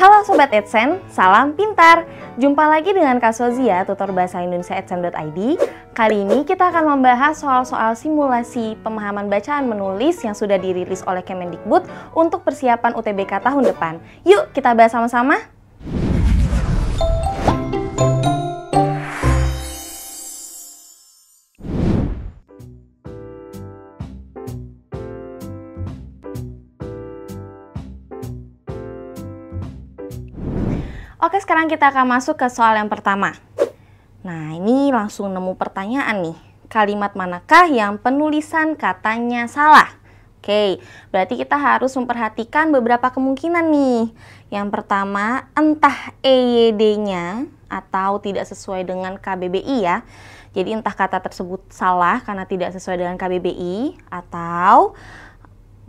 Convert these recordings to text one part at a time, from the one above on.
Halo Sobat AdSense, salam pintar! Jumpa lagi dengan Kak Sozia, tutor bahasa Indonesia AdSense.id. Kali ini kita akan membahas soal-soal simulasi pemahaman bacaan menulis yang sudah dirilis oleh Kemendikbud untuk persiapan UTBK tahun depan. Yuk kita bahas sama-sama! sekarang kita akan masuk ke soal yang pertama. Nah, ini langsung nemu pertanyaan nih. Kalimat manakah yang penulisan katanya salah? Oke, berarti kita harus memperhatikan beberapa kemungkinan nih. Yang pertama, entah EYD-nya atau tidak sesuai dengan KBBI ya. Jadi entah kata tersebut salah karena tidak sesuai dengan KBBI atau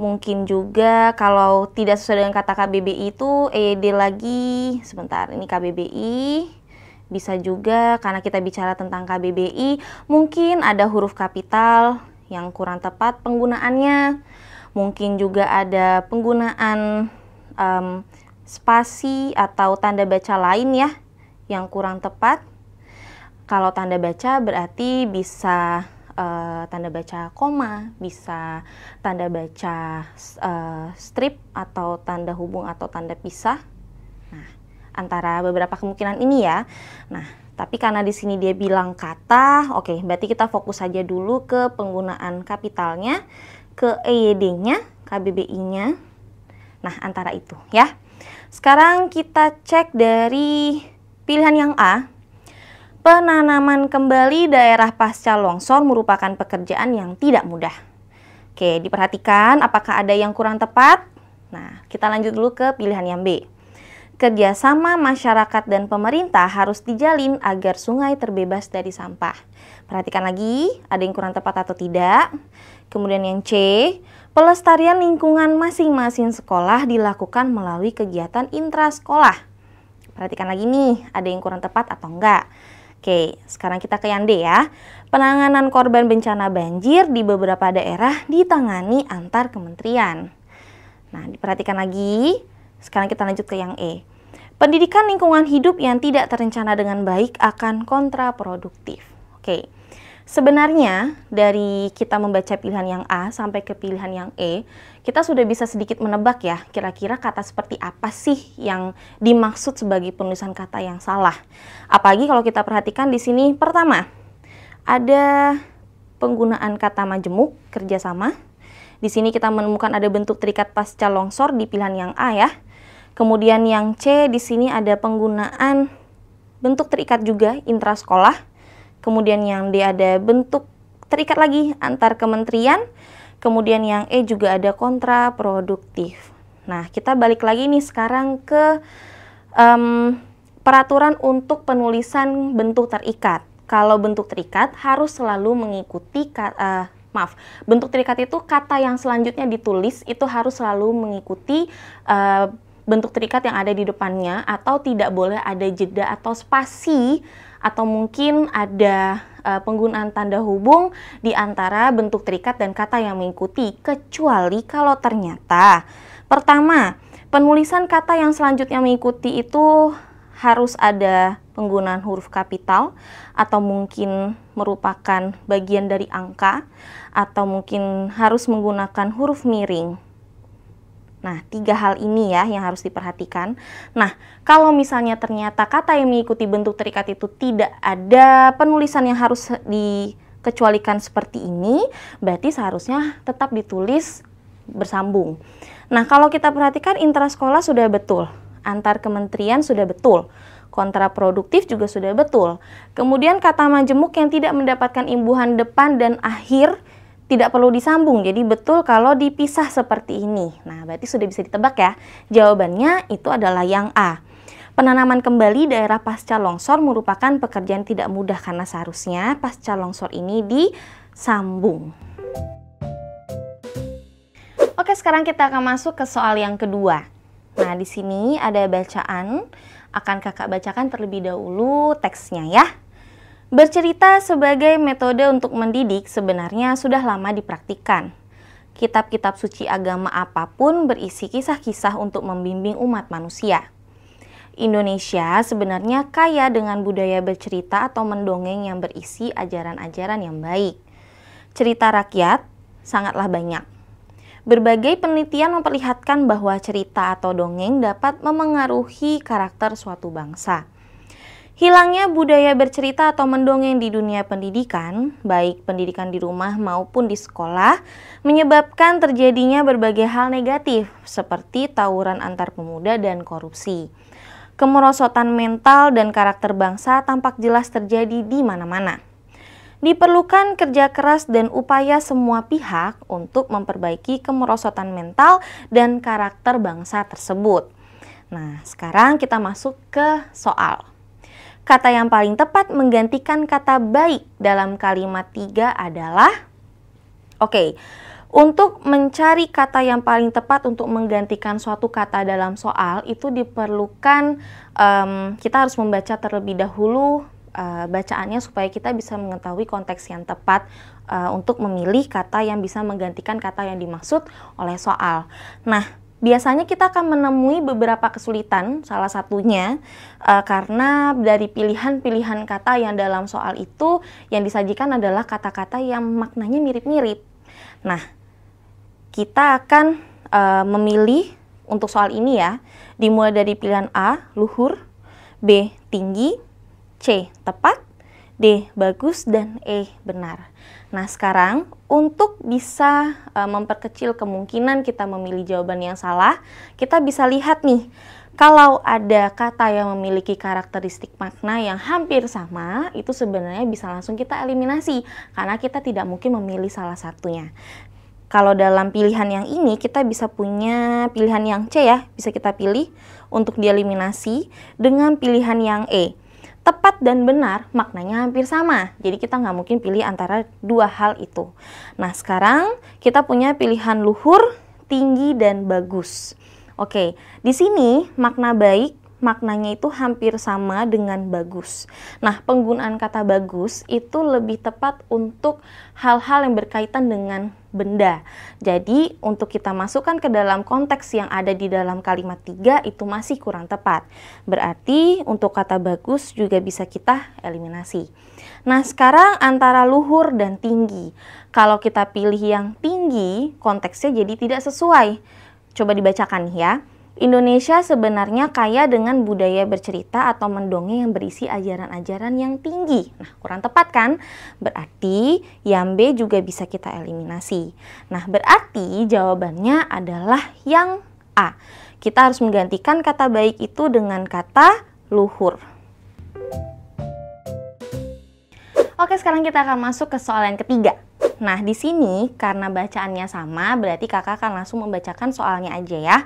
Mungkin juga kalau tidak sesuai dengan kata KBBI itu ED lagi. Sebentar, ini KBBI. Bisa juga karena kita bicara tentang KBBI, mungkin ada huruf kapital yang kurang tepat penggunaannya. Mungkin juga ada penggunaan um, spasi atau tanda baca lain ya yang kurang tepat. Kalau tanda baca berarti bisa Eh, tanda baca koma, bisa tanda baca uh, strip atau tanda hubung atau tanda pisah. Nah, antara beberapa kemungkinan ini ya. Nah, tapi karena di sini dia bilang kata, oke, okay, berarti kita fokus saja dulu ke penggunaan kapitalnya, ke EYD-nya, KBBI-nya. Nah, antara itu ya. Sekarang kita cek dari pilihan yang A. Penanaman kembali daerah pasca longsor merupakan pekerjaan yang tidak mudah. Oke, diperhatikan apakah ada yang kurang tepat? Nah, kita lanjut dulu ke pilihan yang B. Kerjasama masyarakat dan pemerintah harus dijalin agar sungai terbebas dari sampah. Perhatikan lagi, ada yang kurang tepat atau tidak. Kemudian yang C, pelestarian lingkungan masing-masing sekolah dilakukan melalui kegiatan intrasekolah. Perhatikan lagi nih, ada yang kurang tepat atau enggak. Oke, sekarang kita ke Yande ya. Penanganan korban bencana banjir di beberapa daerah ditangani antar kementerian. Nah, diperhatikan lagi. Sekarang kita lanjut ke yang E. Pendidikan lingkungan hidup yang tidak terencana dengan baik akan kontraproduktif. Oke. Sebenarnya dari kita membaca pilihan yang A sampai ke pilihan yang E, kita sudah bisa sedikit menebak ya kira-kira kata seperti apa sih yang dimaksud sebagai penulisan kata yang salah. Apalagi kalau kita perhatikan di sini pertama ada penggunaan kata majemuk kerjasama. Di sini kita menemukan ada bentuk terikat pasca longsor di pilihan yang A ya. Kemudian yang C di sini ada penggunaan bentuk terikat juga intrasekolah kemudian yang D ada bentuk terikat lagi antar kementerian, kemudian yang E juga ada kontraproduktif. Nah, kita balik lagi nih sekarang ke um, peraturan untuk penulisan bentuk terikat. Kalau bentuk terikat harus selalu mengikuti uh, maaf bentuk terikat itu kata yang selanjutnya ditulis itu harus selalu mengikuti uh, bentuk terikat yang ada di depannya atau tidak boleh ada jeda atau spasi atau mungkin ada uh, penggunaan tanda hubung di antara bentuk terikat dan kata yang mengikuti kecuali kalau ternyata pertama, penulisan kata yang selanjutnya mengikuti itu harus ada penggunaan huruf kapital atau mungkin merupakan bagian dari angka atau mungkin harus menggunakan huruf miring Nah, tiga hal ini ya yang harus diperhatikan. Nah, kalau misalnya ternyata kata yang mengikuti bentuk terikat itu tidak ada penulisan yang harus dikecualikan seperti ini, berarti seharusnya tetap ditulis bersambung. Nah, kalau kita perhatikan intraskola sudah betul, antar kementerian sudah betul, kontraproduktif juga sudah betul. Kemudian kata majemuk yang tidak mendapatkan imbuhan depan dan akhir tidak perlu disambung. Jadi betul kalau dipisah seperti ini. Nah, berarti sudah bisa ditebak ya. Jawabannya itu adalah yang A. Penanaman kembali daerah pasca longsor merupakan pekerjaan tidak mudah karena seharusnya pasca longsor ini disambung. Oke, sekarang kita akan masuk ke soal yang kedua. Nah, di sini ada bacaan. Akan kakak bacakan terlebih dahulu teksnya ya. Bercerita sebagai metode untuk mendidik sebenarnya sudah lama dipraktikan. Kitab-kitab suci agama apapun berisi kisah-kisah untuk membimbing umat manusia. Indonesia sebenarnya kaya dengan budaya bercerita atau mendongeng yang berisi ajaran-ajaran yang baik. Cerita rakyat sangatlah banyak. Berbagai penelitian memperlihatkan bahwa cerita atau dongeng dapat memengaruhi karakter suatu bangsa. Hilangnya budaya bercerita atau mendongeng di dunia pendidikan, baik pendidikan di rumah maupun di sekolah, menyebabkan terjadinya berbagai hal negatif seperti tawuran antar pemuda dan korupsi. Kemerosotan mental dan karakter bangsa tampak jelas terjadi di mana-mana. Diperlukan kerja keras dan upaya semua pihak untuk memperbaiki kemerosotan mental dan karakter bangsa tersebut. Nah, sekarang kita masuk ke soal. Kata yang paling tepat menggantikan kata baik dalam kalimat tiga adalah Oke, okay, untuk mencari kata yang paling tepat untuk menggantikan suatu kata dalam soal itu diperlukan um, kita harus membaca terlebih dahulu uh, bacaannya supaya kita bisa mengetahui konteks yang tepat uh, untuk memilih kata yang bisa menggantikan kata yang dimaksud oleh soal. Nah, biasanya kita akan menemui beberapa kesulitan, salah satunya e, karena dari pilihan-pilihan kata yang dalam soal itu yang disajikan adalah kata-kata yang maknanya mirip-mirip. Nah, kita akan e, memilih untuk soal ini ya, dimulai dari pilihan A, luhur, B, tinggi, C, tepat, D bagus dan E benar. Nah, sekarang untuk bisa uh, memperkecil kemungkinan kita memilih jawaban yang salah, kita bisa lihat nih kalau ada kata yang memiliki karakteristik makna yang hampir sama, itu sebenarnya bisa langsung kita eliminasi karena kita tidak mungkin memilih salah satunya. Kalau dalam pilihan yang ini kita bisa punya pilihan yang C ya, bisa kita pilih untuk dieliminasi dengan pilihan yang E tepat dan benar maknanya hampir sama. Jadi kita nggak mungkin pilih antara dua hal itu. Nah sekarang kita punya pilihan luhur, tinggi, dan bagus. Oke, di sini makna baik maknanya itu hampir sama dengan bagus. Nah, penggunaan kata bagus itu lebih tepat untuk hal-hal yang berkaitan dengan benda. Jadi, untuk kita masukkan ke dalam konteks yang ada di dalam kalimat 3 itu masih kurang tepat. Berarti, untuk kata bagus juga bisa kita eliminasi. Nah, sekarang antara luhur dan tinggi. Kalau kita pilih yang tinggi, konteksnya jadi tidak sesuai. Coba dibacakan ya. Indonesia sebenarnya kaya dengan budaya bercerita atau mendongeng yang berisi ajaran-ajaran yang tinggi. Nah, kurang tepat kan? Berarti yang B juga bisa kita eliminasi. Nah, berarti jawabannya adalah yang A. Kita harus menggantikan kata baik itu dengan kata luhur. Oke, sekarang kita akan masuk ke soal yang ketiga. Nah, di sini karena bacaannya sama, berarti kakak akan langsung membacakan soalnya aja ya.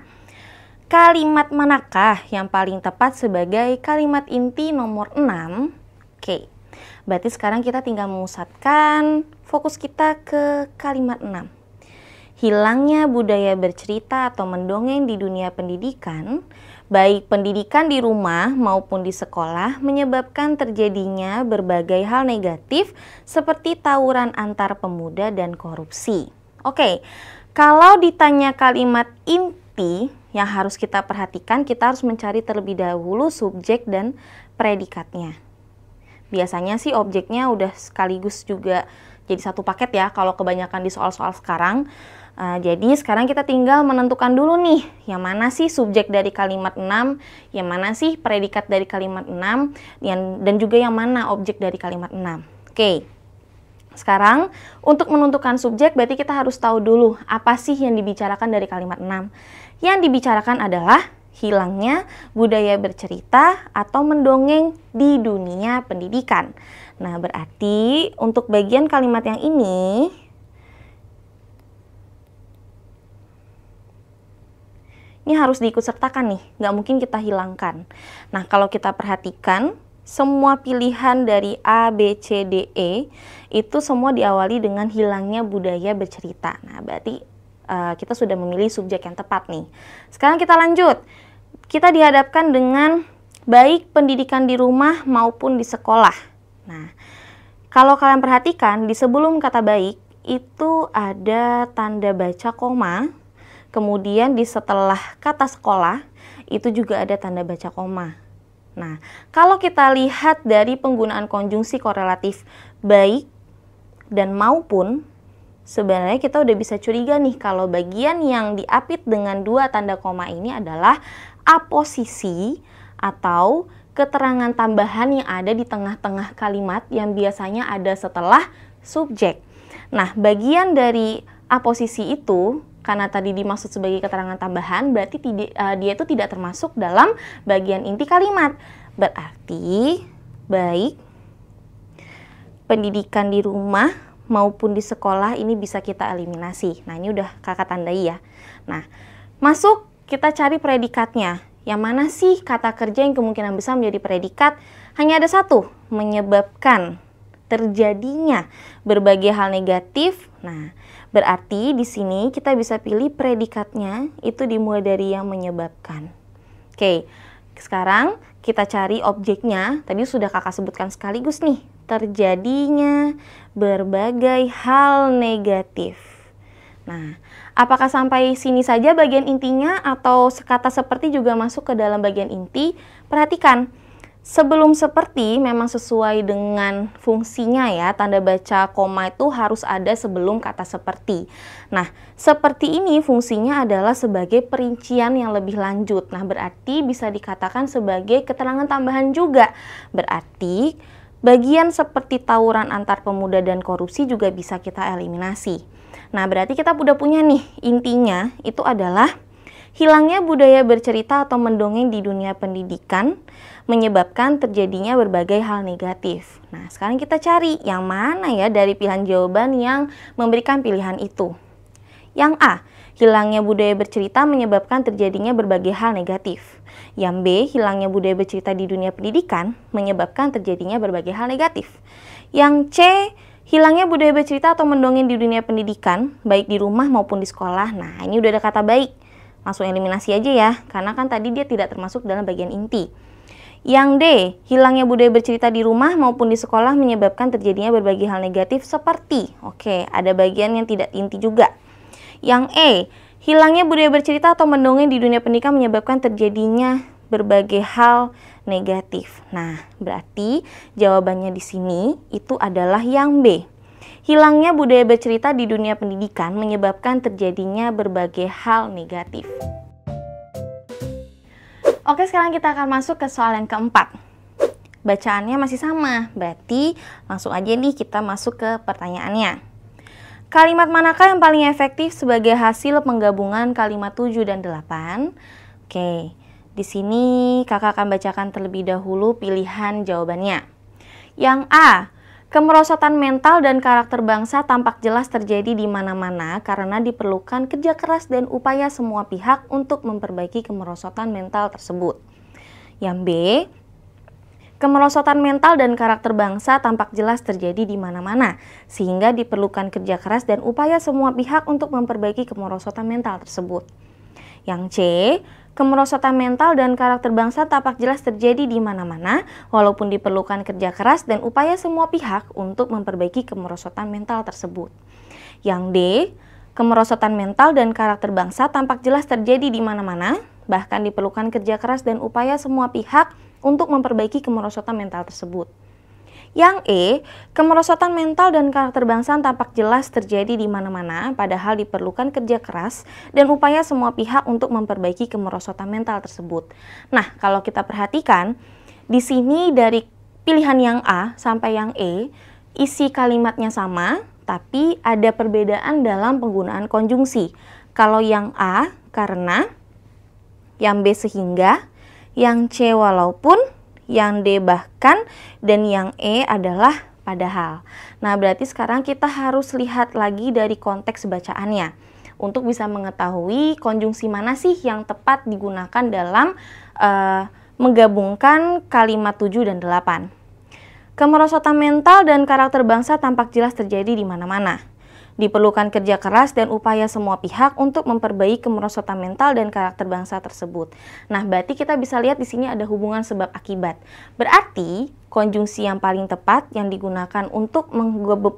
Kalimat manakah yang paling tepat sebagai kalimat inti nomor 6? Oke, berarti sekarang kita tinggal memusatkan fokus kita ke kalimat 6. Hilangnya budaya bercerita atau mendongeng di dunia pendidikan, baik pendidikan di rumah maupun di sekolah, menyebabkan terjadinya berbagai hal negatif seperti tawuran antar pemuda dan korupsi. Oke, kalau ditanya kalimat inti yang harus kita perhatikan, kita harus mencari terlebih dahulu subjek dan predikatnya. Biasanya sih objeknya udah sekaligus juga jadi satu paket ya kalau kebanyakan di soal-soal sekarang. Uh, jadi sekarang kita tinggal menentukan dulu nih, yang mana sih subjek dari kalimat 6, yang mana sih predikat dari kalimat 6, dan juga yang mana objek dari kalimat 6. Oke. Okay. Sekarang, untuk menentukan subjek berarti kita harus tahu dulu apa sih yang dibicarakan dari kalimat 6. Yang dibicarakan adalah hilangnya budaya bercerita atau mendongeng di dunia pendidikan. Nah, berarti untuk bagian kalimat yang ini ini harus diikut sertakan nih, nggak mungkin kita hilangkan. Nah, kalau kita perhatikan semua pilihan dari A, B, C, D, E itu semua diawali dengan hilangnya budaya bercerita. Nah, berarti uh, kita sudah memilih subjek yang tepat nih. Sekarang kita lanjut. Kita dihadapkan dengan baik pendidikan di rumah maupun di sekolah. Nah, kalau kalian perhatikan di sebelum kata baik itu ada tanda baca koma, kemudian di setelah kata sekolah itu juga ada tanda baca koma. Nah, kalau kita lihat dari penggunaan konjungsi korelatif baik dan maupun, sebenarnya kita udah bisa curiga nih kalau bagian yang diapit dengan dua tanda koma ini adalah aposisi atau keterangan tambahan yang ada di tengah-tengah kalimat yang biasanya ada setelah subjek. Nah, bagian dari aposisi itu karena tadi dimaksud sebagai keterangan tambahan, berarti tidak, uh, eh, dia itu tidak termasuk dalam bagian inti kalimat. Berarti baik pendidikan di rumah maupun di sekolah ini bisa kita eliminasi. Nah, ini udah Kakak tandai ya. Nah, masuk kita cari predikatnya. Yang mana sih kata kerja yang kemungkinan besar menjadi predikat? Hanya ada satu, menyebabkan terjadinya berbagai hal negatif. Nah, berarti di sini kita bisa pilih predikatnya itu dimulai dari yang menyebabkan. Oke, sekarang kita cari objeknya. Tadi sudah kakak sebutkan sekaligus nih, terjadinya berbagai hal negatif. Nah, apakah sampai sini saja bagian intinya atau sekata seperti juga masuk ke dalam bagian inti? Perhatikan, Sebelum seperti memang sesuai dengan fungsinya ya, tanda baca koma itu harus ada sebelum kata seperti. Nah, seperti ini fungsinya adalah sebagai perincian yang lebih lanjut. Nah, berarti bisa dikatakan sebagai keterangan tambahan juga. Berarti bagian seperti tawuran antar pemuda dan korupsi juga bisa kita eliminasi. Nah, berarti kita sudah punya nih intinya itu adalah Hilangnya budaya bercerita atau mendongeng di dunia pendidikan menyebabkan terjadinya berbagai hal negatif. Nah, sekarang kita cari yang mana ya dari pilihan jawaban yang memberikan pilihan itu. Yang A, hilangnya budaya bercerita menyebabkan terjadinya berbagai hal negatif. Yang B, hilangnya budaya bercerita di dunia pendidikan menyebabkan terjadinya berbagai hal negatif. Yang C, Hilangnya budaya bercerita atau mendongeng di dunia pendidikan, baik di rumah maupun di sekolah. Nah, ini udah ada kata baik langsung eliminasi aja ya, karena kan tadi dia tidak termasuk dalam bagian inti. Yang D, hilangnya budaya bercerita di rumah maupun di sekolah menyebabkan terjadinya berbagai hal negatif seperti, oke, okay, ada bagian yang tidak inti juga. Yang E, hilangnya budaya bercerita atau mendongeng di dunia pendidikan menyebabkan terjadinya berbagai hal negatif. Nah, berarti jawabannya di sini itu adalah yang B. Hilangnya budaya bercerita di dunia pendidikan menyebabkan terjadinya berbagai hal negatif. Oke, sekarang kita akan masuk ke soal yang keempat. Bacaannya masih sama, berarti langsung aja nih kita masuk ke pertanyaannya. Kalimat manakah yang paling efektif sebagai hasil penggabungan kalimat 7 dan 8? Oke, di sini kakak akan bacakan terlebih dahulu pilihan jawabannya. Yang A, Kemerosotan mental dan karakter bangsa tampak jelas terjadi di mana-mana karena diperlukan kerja keras dan upaya semua pihak untuk memperbaiki kemerosotan mental tersebut. Yang B, Kemerosotan mental dan karakter bangsa tampak jelas terjadi di mana-mana, sehingga diperlukan kerja keras dan upaya semua pihak untuk memperbaiki kemerosotan mental tersebut. Yang C, Kemerosotan mental dan karakter bangsa tampak jelas terjadi di mana-mana, walaupun diperlukan kerja keras dan upaya semua pihak untuk memperbaiki kemerosotan mental tersebut. Yang D, kemerosotan mental dan karakter bangsa tampak jelas terjadi di mana-mana, bahkan diperlukan kerja keras dan upaya semua pihak untuk memperbaiki kemerosotan mental tersebut. Yang E, kemerosotan mental dan karakter bangsa tampak jelas terjadi di mana-mana, padahal diperlukan kerja keras dan upaya semua pihak untuk memperbaiki kemerosotan mental tersebut. Nah, kalau kita perhatikan, di sini dari pilihan yang A sampai yang E, isi kalimatnya sama, tapi ada perbedaan dalam penggunaan konjungsi. Kalau yang A karena, yang B sehingga, yang C walaupun, yang D bahkan, dan yang E adalah padahal. Nah, berarti sekarang kita harus lihat lagi dari konteks bacaannya untuk bisa mengetahui konjungsi mana sih yang tepat digunakan dalam uh, menggabungkan kalimat 7 dan 8. Kemerosotan mental dan karakter bangsa tampak jelas terjadi di mana-mana. Diperlukan kerja keras dan upaya semua pihak untuk memperbaiki kemerosotan mental dan karakter bangsa tersebut. Nah, berarti kita bisa lihat di sini ada hubungan sebab akibat. Berarti konjungsi yang paling tepat yang digunakan untuk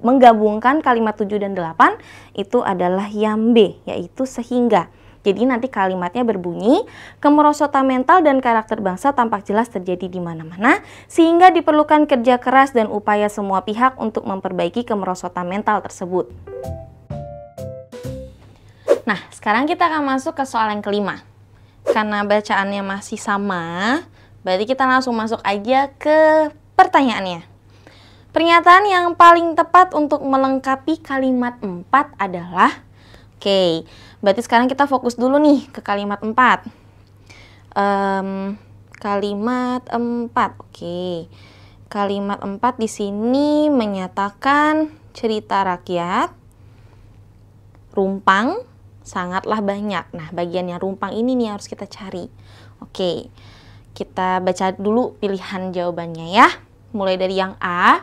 menggabungkan kalimat 7 dan 8 itu adalah yang B, yaitu sehingga. Jadi nanti kalimatnya berbunyi, kemerosotan mental dan karakter bangsa tampak jelas terjadi di mana-mana, sehingga diperlukan kerja keras dan upaya semua pihak untuk memperbaiki kemerosotan mental tersebut. Nah, sekarang kita akan masuk ke soal yang kelima. Karena bacaannya masih sama, berarti kita langsung masuk aja ke pertanyaannya. Pernyataan yang paling tepat untuk melengkapi kalimat 4 adalah Oke, okay, Berarti sekarang kita fokus dulu nih ke kalimat 4. Um, kalimat 4. Oke. Kalimat 4 di sini menyatakan cerita rakyat rumpang sangatlah banyak. Nah, bagian yang rumpang ini nih harus kita cari. Oke. Kita baca dulu pilihan jawabannya ya. Mulai dari yang A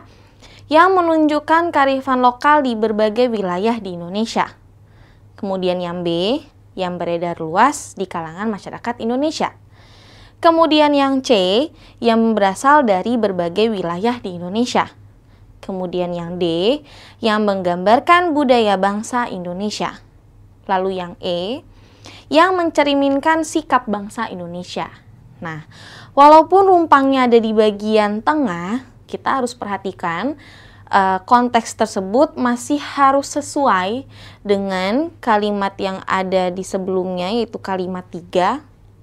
yang menunjukkan karifan lokal di berbagai wilayah di Indonesia kemudian yang B yang beredar luas di kalangan masyarakat Indonesia. Kemudian yang C yang berasal dari berbagai wilayah di Indonesia. Kemudian yang D yang menggambarkan budaya bangsa Indonesia. Lalu yang E yang mencerminkan sikap bangsa Indonesia. Nah, walaupun rumpangnya ada di bagian tengah, kita harus perhatikan uh, konteks tersebut masih harus sesuai dengan kalimat yang ada di sebelumnya yaitu kalimat 3,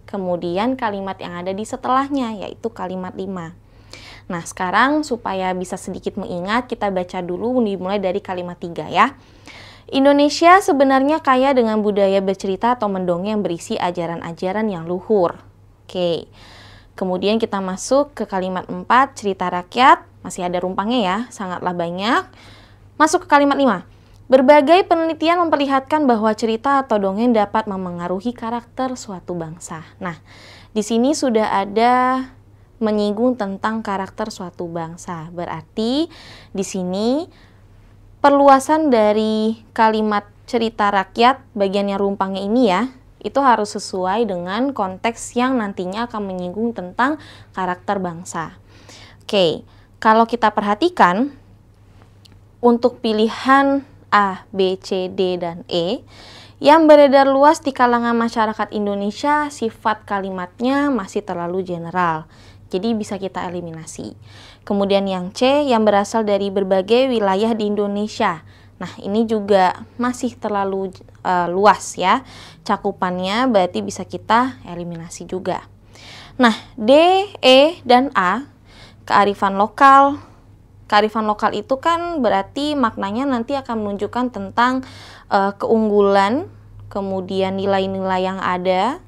kemudian kalimat yang ada di setelahnya yaitu kalimat 5. Nah, sekarang supaya bisa sedikit mengingat, kita baca dulu dimulai dari kalimat 3 ya. Indonesia sebenarnya kaya dengan budaya bercerita atau mendongeng berisi ajaran-ajaran yang luhur. Oke. Okay. Kemudian kita masuk ke kalimat 4, cerita rakyat, masih ada rumpangnya ya, sangatlah banyak. Masuk ke kalimat 5. Berbagai penelitian memperlihatkan bahwa cerita atau dongeng dapat memengaruhi karakter suatu bangsa. Nah, di sini sudah ada menyinggung tentang karakter suatu bangsa. Berarti di sini perluasan dari kalimat cerita rakyat bagian yang rumpangnya ini ya itu harus sesuai dengan konteks yang nantinya akan menyinggung tentang karakter bangsa. Oke, kalau kita perhatikan untuk pilihan A, B, C, D, dan E yang beredar luas di kalangan masyarakat Indonesia, sifat kalimatnya masih terlalu general. Jadi bisa kita eliminasi. Kemudian yang C yang berasal dari berbagai wilayah di Indonesia Nah, ini juga masih terlalu uh, luas ya cakupannya, berarti bisa kita eliminasi juga. Nah, D, E, dan A, kearifan lokal. Kearifan lokal itu kan berarti maknanya nanti akan menunjukkan tentang uh, keunggulan, kemudian nilai-nilai yang ada,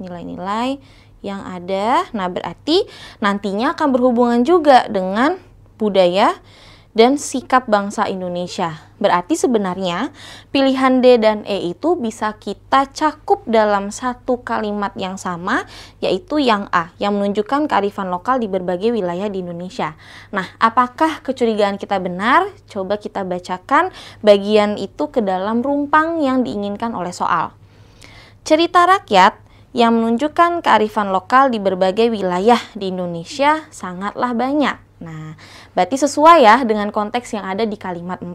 nilai-nilai yang ada. Nah, berarti nantinya akan berhubungan juga dengan budaya, dan sikap bangsa Indonesia. Berarti sebenarnya pilihan D dan E itu bisa kita cakup dalam satu kalimat yang sama yaitu yang A yang menunjukkan kearifan lokal di berbagai wilayah di Indonesia. Nah, apakah kecurigaan kita benar? Coba kita bacakan bagian itu ke dalam rumpang yang diinginkan oleh soal. Cerita rakyat yang menunjukkan kearifan lokal di berbagai wilayah di Indonesia sangatlah banyak Nah, berarti sesuai ya dengan konteks yang ada di kalimat 4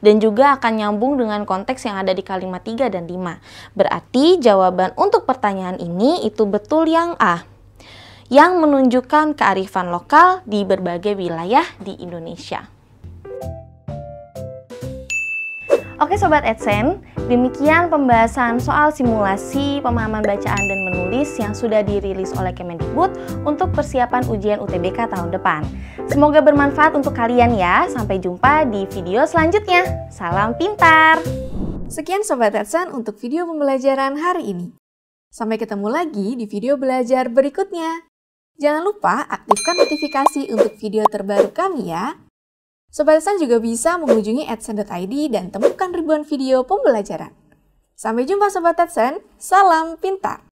dan juga akan nyambung dengan konteks yang ada di kalimat 3 dan 5. Berarti jawaban untuk pertanyaan ini itu betul yang A. Yang menunjukkan kearifan lokal di berbagai wilayah di Indonesia. Oke Sobat AdSense, demikian pembahasan soal simulasi pemahaman bacaan dan menulis yang sudah dirilis oleh Kemendikbud untuk persiapan ujian UTBK tahun depan. Semoga bermanfaat untuk kalian ya. Sampai jumpa di video selanjutnya. Salam pintar! Sekian Sobat AdSense untuk video pembelajaran hari ini. Sampai ketemu lagi di video belajar berikutnya. Jangan lupa aktifkan notifikasi untuk video terbaru kami ya. Sobat San juga bisa mengunjungi adsen.id dan temukan ribuan video pembelajaran. Sampai jumpa Sobat Adsen, salam pintar!